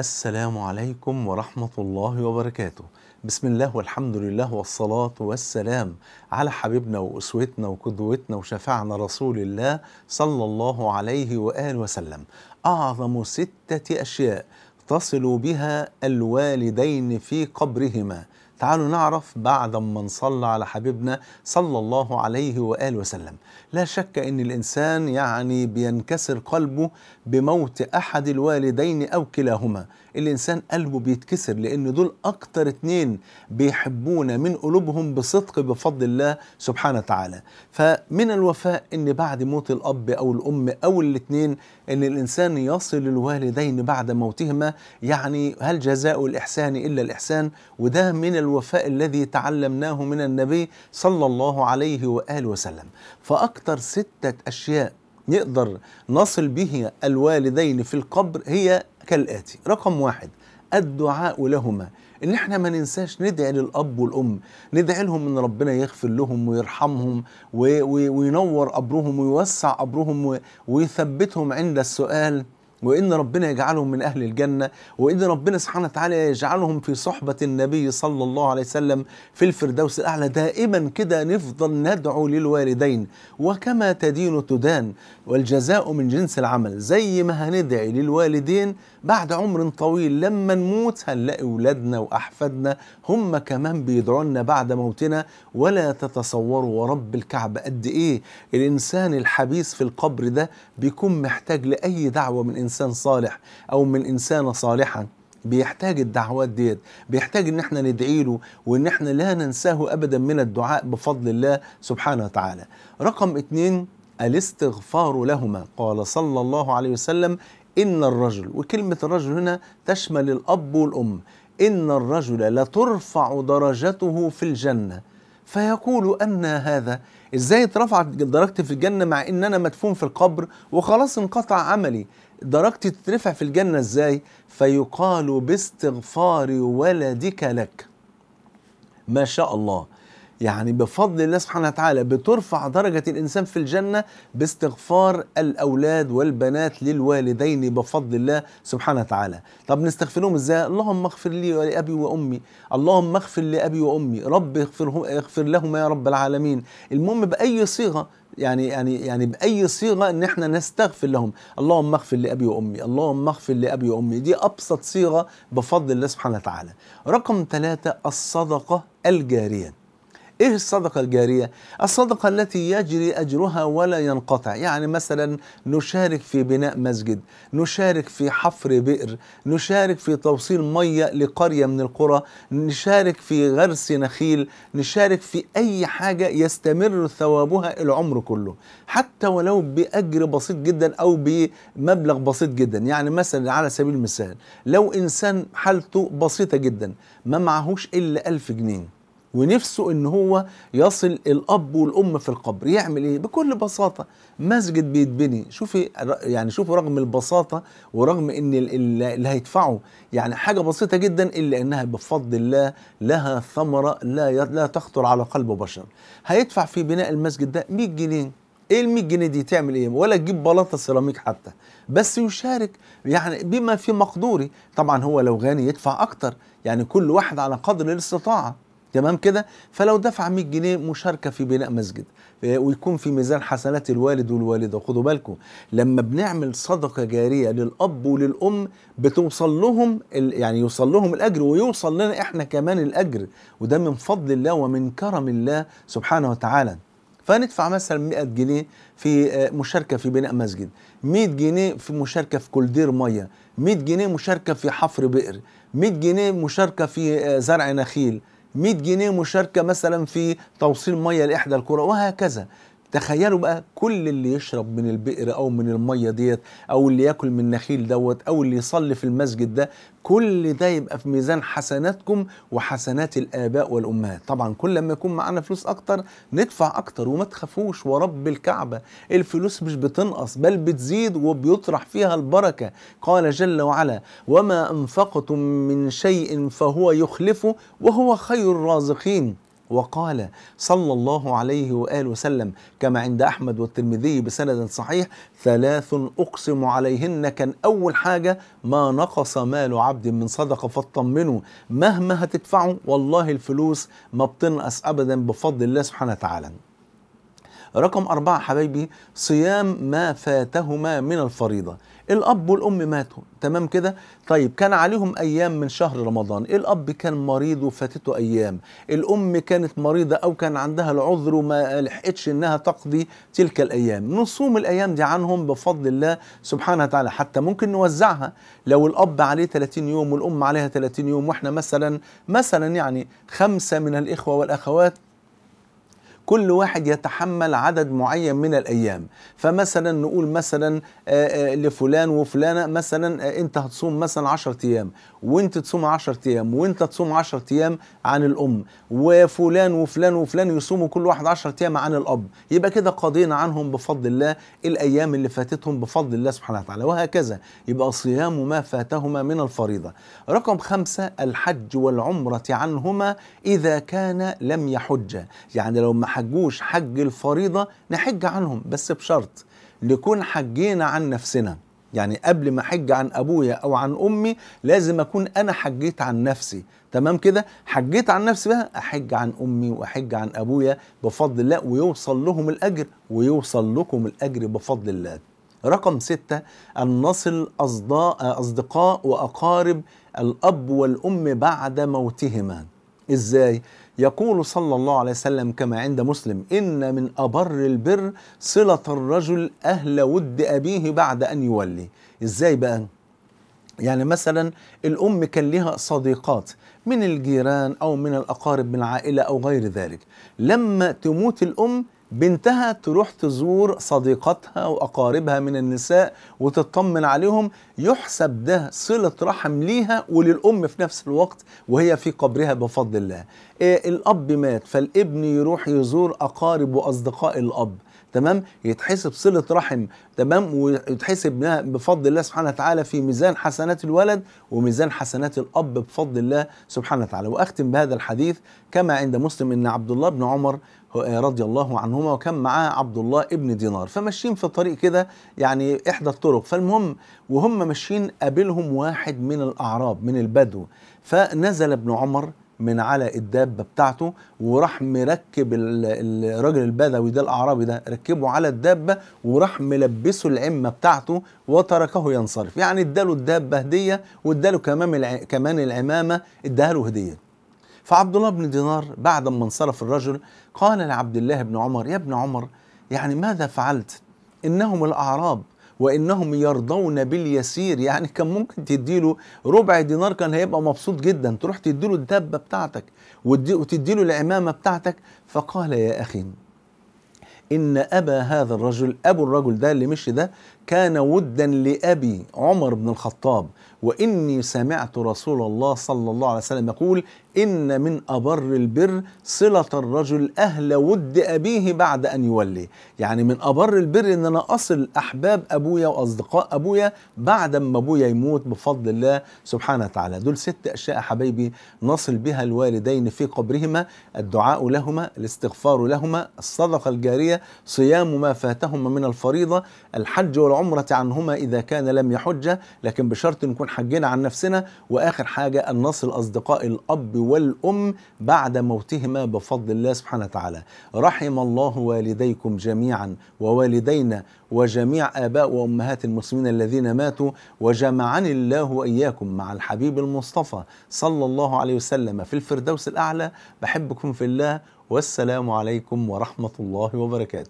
السلام عليكم ورحمة الله وبركاته بسم الله والحمد لله والصلاة والسلام على حبيبنا وأسوتنا وقدوتنا وشفعنا رسول الله صلى الله عليه وآله وسلم أعظم ستة أشياء تصل بها الوالدين في قبرهما تعالوا نعرف بعد ما نصلى على حبيبنا صلى الله عليه وآله وسلم لا شك أن الإنسان يعني بينكسر قلبه بموت أحد الوالدين أو كلاهما الانسان قلبه بيتكسر لان دول اكتر اتنين بيحبونا من قلوبهم بصدق بفضل الله سبحانه وتعالى فمن الوفاء ان بعد موت الاب او الام او الاتنين ان الانسان يصل الوالدين بعد موتهما يعني هل جزاء الاحسان الا الاحسان وده من الوفاء الذي تعلمناه من النبي صلى الله عليه واله وسلم فاكتر ستة اشياء نقدر نصل بها الوالدين في القبر هي كالآتي رقم واحد الدعاء لهما ان احنا ما ننساش ندعي للاب والام ندعي لهم ان ربنا يغفر لهم ويرحمهم وينور قبرهم ويوسع قبرهم ويثبتهم عند السؤال وإن ربنا يجعلهم من أهل الجنة وإن ربنا سبحانه وتعالى يجعلهم في صحبة النبي صلى الله عليه وسلم في الفردوس الأعلى دائما كده نفضل ندعو للوالدين وكما تدين تدان والجزاء من جنس العمل زي ما هندعي للوالدين بعد عمر طويل لما نموت هنلاقي أولادنا وأحفادنا هم كمان بيدعونا بعد موتنا ولا تتصوروا ورب الكعبة قد إيه الإنسان الحبيس في القبر ده بيكون محتاج لأي دعوة من إنسان انسان صالح او من انسان صالحا بيحتاج الدعوات ديت بيحتاج ان احنا ندعي له وان احنا لا ننساه ابدا من الدعاء بفضل الله سبحانه وتعالى رقم اتنين الاستغفار لهما قال صلى الله عليه وسلم ان الرجل وكلمه الرجل هنا تشمل الاب والام ان الرجل لترفع درجته في الجنه فيقول أن هذا ازاي اترفعت درجتي في الجنه مع ان انا مدفون في القبر وخلاص انقطع عملي درجتي تترفع في الجنة ازاي فيقال باستغفار ولدك لك ما شاء الله يعني بفضل الله سبحانه وتعالى بترفع درجة الإنسان في الجنة باستغفار الأولاد والبنات للوالدين بفضل الله سبحانه وتعالى طب نستغفرهم إزاي اللهم اغفر لي ولأبي وأمي اللهم اغفر لأبي وأمي رب اغفرهم اغفر لهما يا رب العالمين المهم بأي صيغة يعني يعني يعني باي صيغه ان احنا نستغفر لهم اللهم اغفر لابي وامي اللهم اغفر لابي وامي دي ابسط صيغه بفضل الله سبحانه وتعالى رقم ثلاثة الصدقه الجاريه ايه الصدقه الجاريه؟ الصدقه التي يجري اجرها ولا ينقطع، يعني مثلا نشارك في بناء مسجد، نشارك في حفر بئر، نشارك في توصيل ميه لقريه من القرى، نشارك في غرس نخيل، نشارك في اي حاجه يستمر ثوابها العمر كله، حتى ولو باجر بسيط جدا او بمبلغ بسيط جدا، يعني مثلا على سبيل المثال لو انسان حالته بسيطه جدا ما معهوش الا 1000 جنيه ونفسه ان هو يصل الاب والام في القبر يعمل ايه بكل بساطه مسجد بيتبني شوفي يعني شوفوا رغم البساطه ورغم ان اللي هيدفعه يعني حاجه بسيطه جدا الا انها بفضل الله لها ثمره لا لا تخطر على قلب بشر هيدفع في بناء المسجد ده 100 جنيه ايه ال 100 جنيه دي تعمل ايه ولا تجيب بلاطه سيراميك حتى بس يشارك يعني بما في مقدوري طبعا هو لو غني يدفع اكتر يعني كل واحد على قدر الاستطاعه تمام كده فلو دفع 100 جنيه مشاركه في بناء مسجد آه، ويكون في ميزان حسنات الوالد والوالده خدوا بالكم لما بنعمل صدقه جاريه للاب وللام بتوصل لهم يعني يوصل لهم الاجر ويوصل لنا احنا كمان الاجر وده من فضل الله ومن كرم الله سبحانه وتعالى فندفع مثلا 100 جنيه في آه، مشاركه في بناء مسجد 100 جنيه في مشاركه في كولدير ميه 100 جنيه مشاركه في حفر بئر 100 جنيه مشاركه في آه، زرع نخيل 100 جنيه مشاركه مثلا في توصيل ميه لاحدى القرى وهكذا تخيلوا بقى كل اللي يشرب من البئر او من الميه ديت او اللي ياكل من النخيل دوت او اللي يصلي في المسجد ده كل ده يبقى في ميزان حسناتكم وحسنات الاباء والامهات طبعا كل ما يكون معانا فلوس اكتر ندفع اكتر وما تخافوش ورب الكعبه الفلوس مش بتنقص بل بتزيد وبيطرح فيها البركه قال جل وعلا وما انفقتم من شيء فهو يخلفه وهو خير الرازقين وقال صلى الله عليه وآله وسلم كما عند أحمد والترمذي بسند صحيح ثلاث أقسم عليهن كان أول حاجة ما نقص مال عبد من صدقة فاطمنوا مهما هتدفعوا والله الفلوس ما بتنقص أبدا بفضل الله سبحانه وتعالى رقم أربعة حبايبي صيام ما فاتهما من الفريضة الأب والأم ماتوا تمام كده طيب كان عليهم أيام من شهر رمضان الأب كان مريض وفاتته أيام الأم كانت مريضة أو كان عندها العذر وما لحقتش إنها تقضي تلك الأيام نصوم الأيام دي عنهم بفضل الله سبحانه وتعالى حتى ممكن نوزعها لو الأب عليه 30 يوم والأم عليها 30 يوم وإحنا مثلا مثلا يعني خمسة من الإخوة والأخوات كل واحد يتحمل عدد معين من الأيام فمثلا نقول مثلا آه، آه، لفلان وفلانة مثلا آه، أنت هتصوم مثلا 10 أيام وأنت تصوم 10 أيام وأنت تصوم 10 أيام عن الأم وفلان وفلان وفلان يصوموا كل واحد 10 أيام عن الأب يبقى كده قضينا عنهم بفضل الله الأيام اللي فاتتهم بفضل الله سبحانه وتعالى وهكذا يبقى صيام ما فاتهما من الفريضة رقم خمسة الحج والعمرة عنهما إذا كان لم يحج يعني لو ما حجوش حج الفريضة نحج عنهم بس بشرط نكون حجينا عن نفسنا يعني قبل ما حج عن ابويا او عن امي لازم اكون انا حجيت عن نفسي تمام كده حجيت عن نفسي بقى احج عن امي واحج عن ابويا بفضل الله ويوصل لهم الاجر ويوصل لكم الاجر بفضل الله رقم ستة أن نصل أصدقاء وأقارب الأب والأم بعد موتهما ازاي يقول صلى الله عليه وسلم كما عند مسلم ان من ابر البر صله الرجل اهل ود ابيه بعد ان يولي ازاي بقى يعني مثلا الام كان لها صديقات من الجيران او من الاقارب من العائله او غير ذلك لما تموت الام بنتها تروح تزور صديقتها واقاربها من النساء وتطمن عليهم يحسب ده صله رحم ليها وللام في نفس الوقت وهي في قبرها بفضل الله إيه الاب مات فالابن يروح يزور اقارب واصدقاء الاب تمام يتحسب صله رحم تمام ويتحسب بفضل الله سبحانه وتعالى في ميزان حسنات الولد وميزان حسنات الاب بفضل الله سبحانه وتعالى واختم بهذا الحديث كما عند مسلم ان عبد الله بن عمر رضي الله عنهما وكان معاه عبد الله ابن دينار فماشيين في الطريق كده يعني إحدى الطرق فالمهم وهم ماشيين قابلهم واحد من الأعراب من البدو فنزل ابن عمر من على الدابه بتاعته وراح مركب الراجل البدوي ده الاعرابي ده ركبه على الدابه وراح ملبسه العمه بتاعته وتركه ينصرف يعني اداله الدابه هديه واداله كمان كمان العمامه اداها له هديه فعبد الله بن دينار بعد ما انصرف الرجل قال لعبد الله بن عمر يا ابن عمر يعني ماذا فعلت إنهم الأعراب وإنهم يرضون باليسير يعني كان ممكن تديله ربع دينار كان هيبقى مبسوط جدا تروح تديله الدبة بتاعتك وتديله العمامة بتاعتك فقال يا أخي إن أبا هذا الرجل أبو الرجل ده اللي مشي ده كان ودا لأبي عمر بن الخطاب وإني سمعت رسول الله صلى الله عليه وسلم يقول إن من أبر البر صلة الرجل أهل ود أبيه بعد أن يولي يعني من أبر البر إن أنا أصل أحباب أبويا وأصدقاء أبويا بعد ما أبويا يموت بفضل الله سبحانه وتعالى دول ست أشياء حبايبي نصل بها الوالدين في قبرهما الدعاء لهما الاستغفار لهما الصدقة الجارية صيام ما فاتهما من الفريضة الحج والعمر العمرة عنهما إذا كان لم يحج لكن بشرط نكون حجنا عن نفسنا وآخر حاجة أن نصل أصدقاء الأب والأم بعد موتهما بفضل الله سبحانه وتعالى رحم الله والديكم جميعا ووالدينا وجميع آباء وأمهات المسلمين الذين ماتوا وجمعني الله وإياكم مع الحبيب المصطفى صلى الله عليه وسلم في الفردوس الأعلى بحبكم في الله والسلام عليكم ورحمة الله وبركاته